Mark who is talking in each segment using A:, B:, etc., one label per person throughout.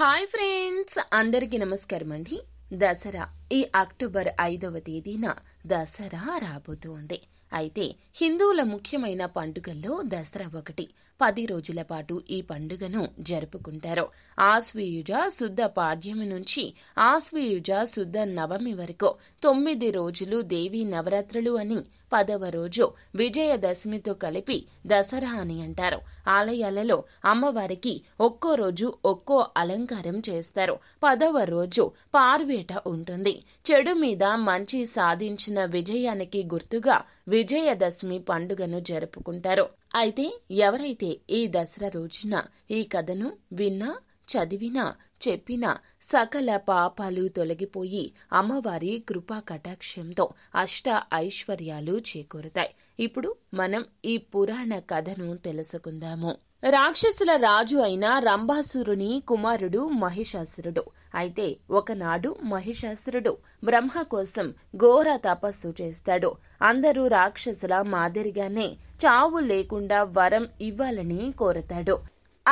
A: hi friends అందరికీ నమస్కారం అండి దసరా ఈ అక్టోబర్ ఐదవ తేదీన దసరా రాబోతోంది అయితే హిందువుల ముఖ్యమైన పండుగల్లో దసరా ఒకటి పది రోజుల పాటు ఈ పండుగను జరుపుకుంటారు ఆశ్వయుజ శుద్ధ పాడ్యమి నుంచి ఆశ్వయుజ శుద్ధ నవమి వరకు తొమ్మిది రోజులు దేవీ నవరాత్రులు అని పదవ రోజు విజయదశమితో కలిపి దసరా అని అంటారు ఆలయాలలో అమ్మవారికి ఒక్కో రోజు ఒక్కో అలంకారం చేస్తారు పదవ రోజు పార్వేట ఉంటుంది చెడు మీద మంచి సాధించిన విజయానికి గుర్తుగా విజయదశమి పండుగను జరుపుకుంటారు అయితే ఎవరైతే ఈ దసరా రోజున ఈ కథను విన్నా చదివినా చెప్పిన సకల పాపాలు తొలగిపోయి అమ్మవారి కృపా కటాక్షంతో అష్ట ఐశ్వర్యాలు చేకూరుతాయి ఇప్పుడు మనం ఈ పురాణ కథను తెలుసుకుందాము రాక్షసుల రాజు అయిన రంభాసురుని కుమారుడు మహిషాసురుడు అయితే ఒకనాడు మహిషాసురుడు బ్రహ్మ కోసం ఘోర తపస్సు చేస్తాడు అందరూ రాక్షసుల మాదిరిగానే చావు లేకుండా వరం ఇవ్వాలని కోరతాడు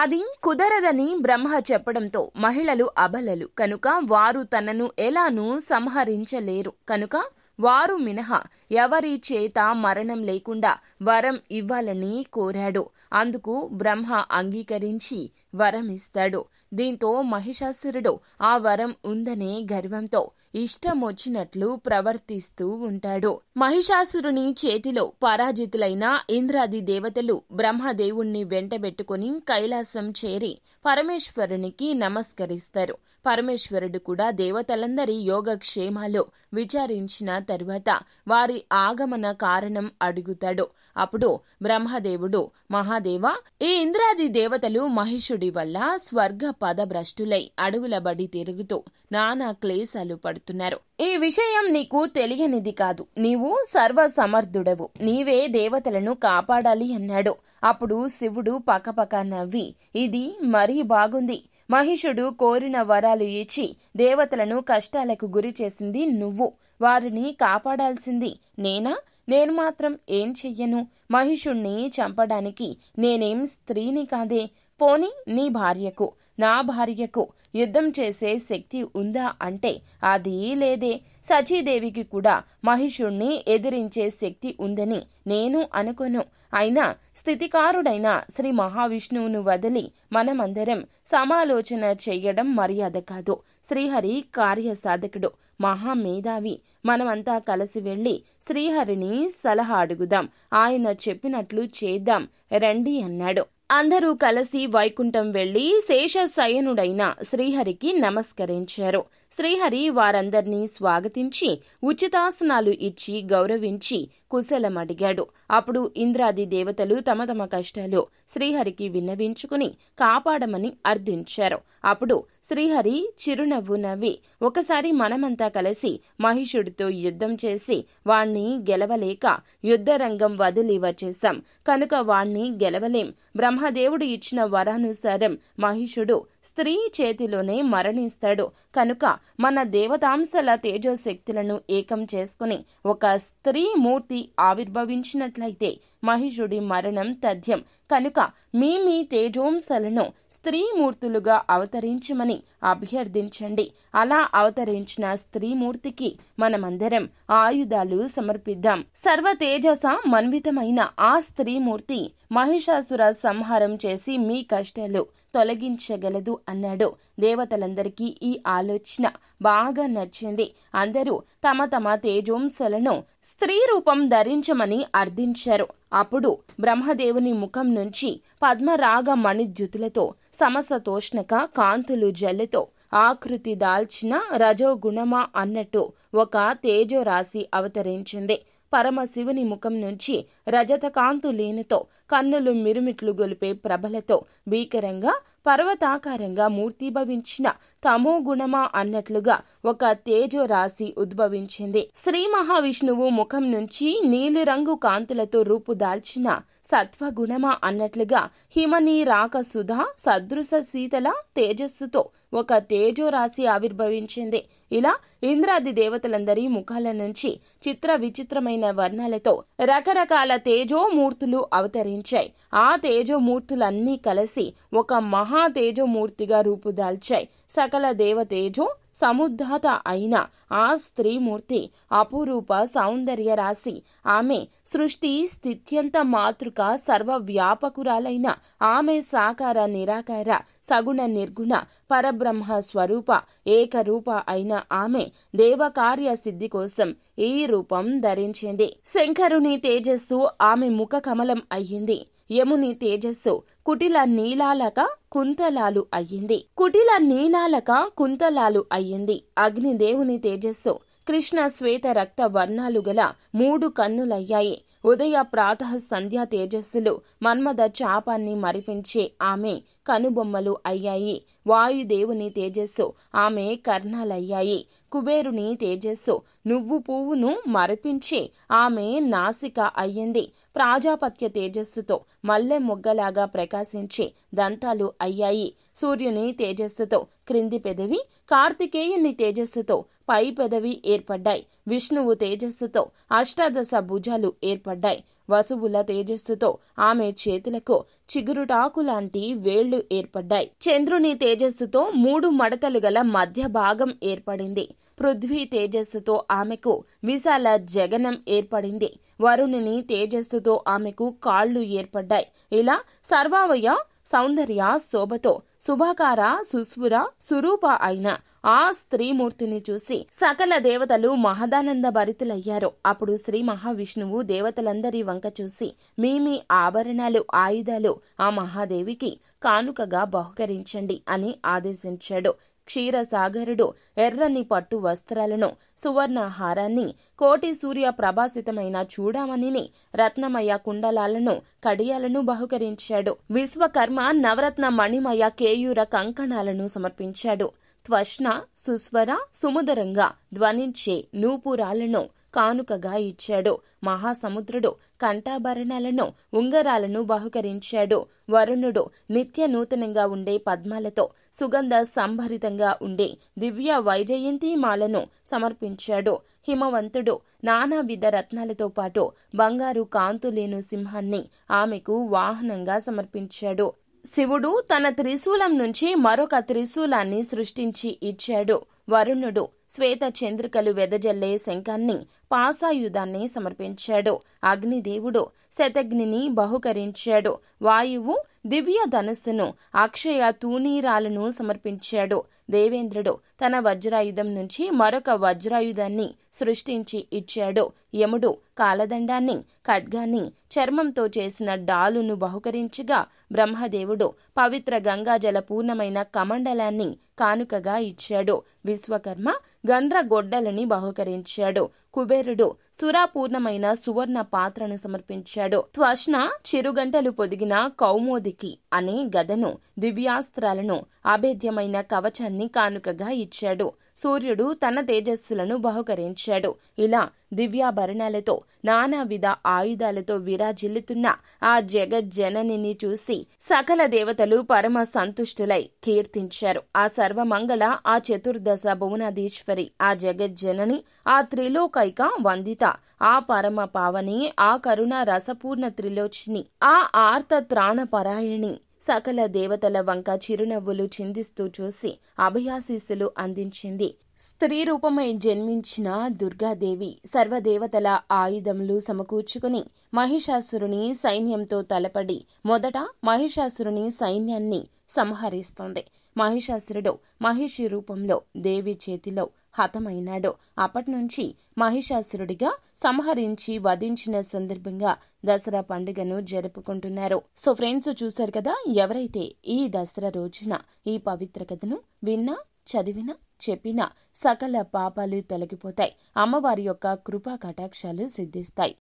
A: అది కుదరదని బ్రహ్మ చెప్పడంతో మహిళలు అబలలు కనుక వారు తనను ఎలానూ సంహరించలేరు కనుక వారు మినహా ఎవరి చేత మరణం లేకుండా వరం ఇవ్వాలని కోరాడు అందుకు బ్రహ్మ అంగీకరించి వరం ఇస్తాడు దీంతో మహిషాసురుడు ఆ వరం ఉందనే గర్వంతో ఇష్టమొచ్చినట్లు ప్రవర్తిస్తూ ఉంటాడు మహిషాసురుని చేతిలో పరాజితులైన ఇంద్రాది దేవతలు బ్రహ్మదేవుణ్ణి వెంటబెట్టుకుని కైలాసం చేరి పరమేశ్వరునికి నమస్కరిస్తారు పరమేశ్వరుడు కూడా దేవతలందరి యోగక్షేమాలు విచారించిన తరువాత వారి ఆగమన కారణం అడుగుతాడు అప్పుడు బ్రహ్మదేవుడు మహాదేవుడు దేవా ఈ ఇంద్రాది దేవతలు మహిషుడి వల్ల స్వర్గ పదభ్రష్టులై అడవుల బడి తిరుగుతూ నానా క్లేశాలు పడుతున్నారు ఈ విషయం నీకు తెలియనిది కాదు నీవు సర్వ సమర్థుడవు నీవే దేవతలను కాపాడాలి అన్నాడు అప్పుడు శివుడు పక్కపక్క నవ్వి ఇది మరీ బాగుంది మహిషుడు కోరిన వరాలు ఇచ్చి దేవతలను కష్టాలకు గురి చేసింది నువ్వు వారిని కాపాడాల్సింది నేనా నేను మాత్రం ఏం చెయ్యను మహిషుణ్ణి చంపడానికి నేనేం స్త్రీని కాదే పోని నీ భార్యకు నా భార్యకు యుద్ధం చేసే శక్తి ఉందా అంటే అది లేదే సచీదేవికి కూడా మహిషుణ్ణి ఎదిరించే శక్తి ఉందని నేను అనుకోను అయినా స్థితికారుడైన శ్రీ మహావిష్ణువును వదిలి మనమందరం సమాలోచన చేయడం మర్యాద కాదు శ్రీహరి కార్యసాధకుడు మహామేధావి మనమంతా కలిసి వెళ్ళి శ్రీహరిని సలహా అడుగుదాం ఆయన చెప్పినట్లు చేద్దాం రండి అన్నాడు అందరూ కలిసి వైకుంఠం వెళ్లి శేషశయనుడైన శ్రీహరికి నమస్కరించారు శ్రీహరి వారందర్నీ స్వాగతించి ఉచితాసనాలు ఇచ్చి గౌరవించి కుశలమడిగాడు అప్పుడు ఇంద్రాది దేవతలు తమ తమ కష్టాలు శ్రీహరికి విన్నవించుకుని కాపాడమని అర్థించారు అప్పుడు శ్రీహరి చిరునవ్వు నవ్వి ఒకసారి మనమంతా కలిసి మహిషుడితో యుద్ధం చేసి వాణ్ణి గెలవలేక యుద్ధ రంగం వదిలి వచ్చేశాం కనుక వాణ్ణి గెలవలేం బ్రహ్మ బ్రహ్మదేవుడు ఇచ్చిన వరానుసారం మహిషుడు స్త్రీ చేతిలోనే మరణిస్తాడు కనుక మన దేవతాంశల తేజశక్తులను ఏకం చేసుకుని ఒక స్త్రీ మూర్తి ఆవిర్భవించినట్లయితే మహిషుడి మరణం తథ్యం కనుక మీ మీ తేజోంశలను స్త్రీ మూర్తులుగా అవతరించమని అభ్యర్థించండి అలా అవతరించిన స్త్రీ మూర్తికి మనమందరం ఆయుధాలు సమర్పిద్దాం సర్వ తేజస మన్వితమైన ఆ స్త్రీ మూర్తి మహిషాసుర సంహారం చేసి మీ కష్టాలు తొలగించగలదు అన్నాడు దేవతలందరికీ ఈ ఆలోచన బాగా నచ్చింది అందరూ తమ తమ తేజోంశలను స్త్రీ రూపం ధరించమని అర్థించారు అప్పుడు బ్రహ్మదేవుని ముఖం నుంచి పద్మరాగ మణిద్యుతులతో సమసతోష్ణక కాంతులు జల్లెతో ఆకృతి దాల్చిన రజోగుణమా అన్నట్టు ఒక తేజోరాశి అవతరించింది పరమశివుని ముఖం నుంచి రజతకాంతు లేనితో కన్నులు మిరుమిట్లు గొలిపే ప్రభలతో భీకరంగా పర్వతాకారంగా మూర్తిభవించిన తమో గుణమా అన్నట్లుగా ఒక తేజో రాశి ఉద్భవించింది శ్రీ మహావిష్ణువు ముఖం నుంచి నీలిరంగు కాంతులతో రూపు దాల్చిన సత్వగుణమా అన్నట్లుగా హిమని రాక సుధ సదృశ శీతల తేజస్సుతో ఒక తేజో రాశి ఆవిర్భవించింది ఇలా ఇంద్రాది దేవతలందరి ముఖాల నుంచి చిత్ర విచిత్రమైన వర్ణాలతో రకరకాల తేజోమూర్తులు అవతరించాయి ఆ తేజోమూర్తులన్నీ కలిసి ఒక మహా మహాతేజమూర్తిగా రూపుదాల్చాయి సకల దేవతేజం సముద్ధాత అయిన ఆ స్త్రీమూర్తి అపురూప సౌందర్య రాశి ఆమె సృష్టి స్థిత్యంత మాతృక సర్వవ్యాపకురాలైన ఆమె సాకార నిరాకార సగుణ నిర్గుణ పరబ్రహ్మ స్వరూప ఏకరూప అయిన ఆమె దేవకార్య సిద్ధి కోసం ఈ రూపం ధరించింది శంకరుని తేజస్సు ఆమె ముఖ కమలం అయ్యింది యముని తేజస్సు కుటిల నీలాలక కుంతలాలు అయ్యింది కుటిల నీలాలక కుంతలాలు అయ్యింది అగ్నిదేవుని తేజస్సు కృష్ణ శ్వేత రక్త వర్ణాలు గల మూడు కన్నులయ్యాయి ఉదయ ప్రాతః సంధ్యా తేజస్సులు మన్మద చాపాన్ని మరిపించి ఆమె కనుబొమ్మలు అయ్యాయి వాయుదేవుని తేజస్సు ఆమె కర్ణాలయ్యాయి కుబేరుని తేజస్సు నువ్వు పువ్వును మరిపించి ఆమె నాసిక అయ్యింది ప్రాజాపత్య తేజస్సుతో మల్లె మొగ్గలాగా ప్రకాశించి దంతాలు అయ్యాయి సూర్యుని తేజస్సుతో క్రింది పెదవి కార్తికేయుని తేజస్సుతో పై పెదవి ఏర్పడ్డాయి విష్ణువు తేజస్సుతో అష్టాదశ భుజాలు ఏర్పడ్డాయి వసువుల తేజస్సుతో ఆమె చేతులకు చిగురుటాకు లాంటి వేళ్లు ఏర్పడ్డాయి చంద్రుని తేజస్సుతో మూడు మడతలు గల మధ్య భాగం ఏర్పడింది పృథ్వీ తేజస్సుతో ఆమెకు విశాల జగనం ఏర్పడింది వరుణుని తేజస్సుతో ఆమెకు కాళ్ళు ఏర్పడ్డాయి ఇలా సర్వావయ సౌందర్య శోభతో శుభాకార సుస్ఫుర సురూప అయిన ఆ స్త్రీమూర్తిని చూసి సకల దేవతలు మహదానంద భరితులయ్యారు అప్పుడు శ్రీ మహావిష్ణువు దేవతలందరి వంక చూసి మీ ఆభరణాలు ఆయుధాలు ఆ మహాదేవికి కానుకగా బహుకరించండి అని ఆదేశించాడు క్షీరసాగరుడు ఎర్రని పట్టు వస్త్రాలను సువర్ణ హారాన్ని కోటి సూర్య ప్రభాసితమైన చూడమణిని రత్నమయ కుండలాలను కడియాలను బహుకరించాడు విశ్వకర్మ నవరత్న మణిమయ కేయూర కంకణాలను సమర్పించాడు త్వష్ణ సుస్వర సుముదరంగా ధ్వనించే నూపురాలను కానుకగా ఇచ్చాడు మహాసముద్రుడు కంఠాభరణాలను ఉంగరాలను బహుకరించాడు వరుణుడు నిత్య నూతనంగా ఉండే పద్మాలతో సుగంధ సంభరితంగా ఉండే దివ్య వైజయంతి మాలను సమర్పించాడు హిమవంతుడు నానావిధ రత్నాలతో పాటు బంగారు కాంతులేను సింహాన్ని ఆమెకు వాహనంగా సమర్పించాడు శివుడు తన త్రిశూలం నుంచి మరొక త్రిశూలాన్ని సృష్టించి ఇచ్చాడు వరుణుడు శ్వేత చంద్రికలు వెదజల్లే శంఖాన్ని పాసాయుధాన్ని సమర్పించాడు అగ్నిదేవుడు శతగ్నిని బహుకరించాడు వాయువు దివ్య ధనుస్సును అక్షయ తూనీరాలను సమర్పించాడు దేవేంద్రుడు తన వజ్రాయుధం నుంచి మరొక వజ్రాయుధాన్ని సృష్టించి ఇచ్చాడు యముడు కాలదండాన్ని ఖడ్గాన్ని చర్మంతో చేసిన డాలును బహుకరించగా బ్రహ్మదేవుడు పవిత్ర గంగాజల పూర్ణమైన కమండలాన్ని కానుకగా ఇచ్చాడు విశ్వకర్మ గండ్రగొడ్డలని బహుకరించాడు కుబేరుడు సురాపూర్ణమైన సువర్ణ పాత్రను సమర్పించాడు త్వష్ణ చిరుగంటలు పొదిగిన కౌమోదికి అనే గదను దివ్యాస్త్రాలను అభేద్యమైన కవచాన్ని కానుకగా ఇచ్చాడు సూర్యుడు తన తేజస్సులను బహుకరించాడు ఇలా దివ్యాభరణాలతో నానావిధ ఆయుధాలతో విరాజిల్లుతున్న ఆ జగజ్జనని చూసి సకల దేవతలు పరమ సంతుష్టులై కీర్తించారు ఆ సర్వమంగళ ఆ చతుర్దశ భువనాధీశ్వరి ఆ జగజ్జనని ఆ త్రిలోకైక వందిత ఆ పరమ పావని ఆ కరుణ రసపూర్ణ త్రిలోచిని ఆ ఆర్త త్రాణపరాయణి సకల దేవతల వంక చిరునవ్వులు చిందిస్తూ చూసి అభయాశీస్సులు అందించింది స్త్రీ రూపమై జన్మించిన దుర్గాదేవి సర్వదేవతల ఆయుధములు సమకూర్చుకుని మహిషాసురుని సైన్యంతో తలపడి మొదట మహిషాసురుని సైన్యాన్ని సంహరిస్తోంది మహిషాసురుడు మహిషి రూపంలో దేవి చేతిలో హతమైనాడు అప్పటినుంచి మహిషాసురుడిగా సంహరించి వధించిన సందర్భంగా దసరా పండుగను జరుపుకుంటున్నారు సో ఫ్రెండ్స్ చూశారు కదా ఎవరైతే ఈ దసరా రోజున ఈ పవిత్ర కథను విన్నా చదివినా చెప్పినా సకల పాపాలు తొలగిపోతాయి అమ్మవారి యొక్క కృపా కటాక్షాలు సిద్ధిస్తాయి